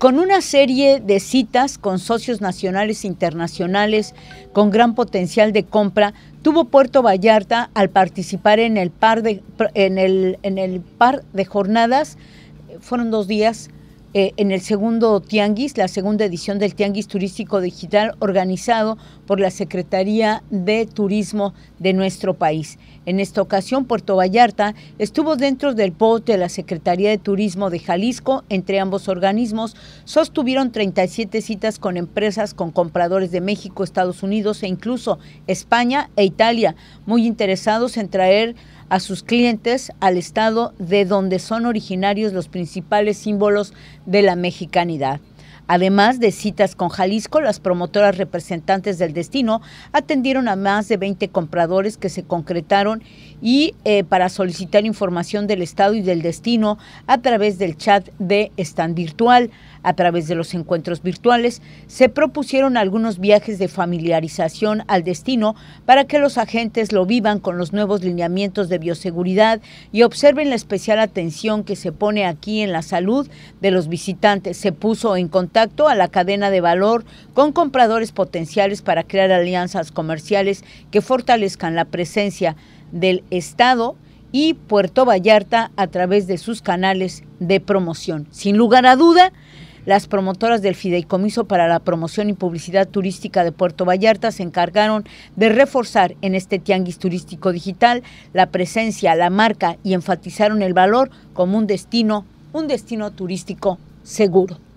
con una serie de citas con socios nacionales e internacionales con gran potencial de compra, tuvo Puerto Vallarta al participar en el par de, en el, en el par de jornadas, fueron dos días, eh, en el segundo Tianguis, la segunda edición del Tianguis Turístico Digital organizado por la Secretaría de Turismo de nuestro país. En esta ocasión, Puerto Vallarta estuvo dentro del POT de la Secretaría de Turismo de Jalisco. Entre ambos organismos sostuvieron 37 citas con empresas, con compradores de México, Estados Unidos e incluso España e Italia, muy interesados en traer a sus clientes al estado de donde son originarios los principales símbolos de la mexicanidad. Además de citas con Jalisco, las promotoras representantes del destino atendieron a más de 20 compradores que se concretaron y eh, para solicitar información del estado y del destino a través del chat de stand virtual. A través de los encuentros virtuales se propusieron algunos viajes de familiarización al destino para que los agentes lo vivan con los nuevos lineamientos de bioseguridad y observen la especial atención que se pone aquí en la salud de los visitantes. Se puso en contacto a la cadena de valor con compradores potenciales para crear alianzas comerciales que fortalezcan la presencia del Estado y Puerto Vallarta a través de sus canales de promoción. Sin lugar a duda, las promotoras del Fideicomiso para la Promoción y Publicidad Turística de Puerto Vallarta se encargaron de reforzar en este tianguis turístico digital la presencia, la marca y enfatizaron el valor como un destino, un destino turístico seguro.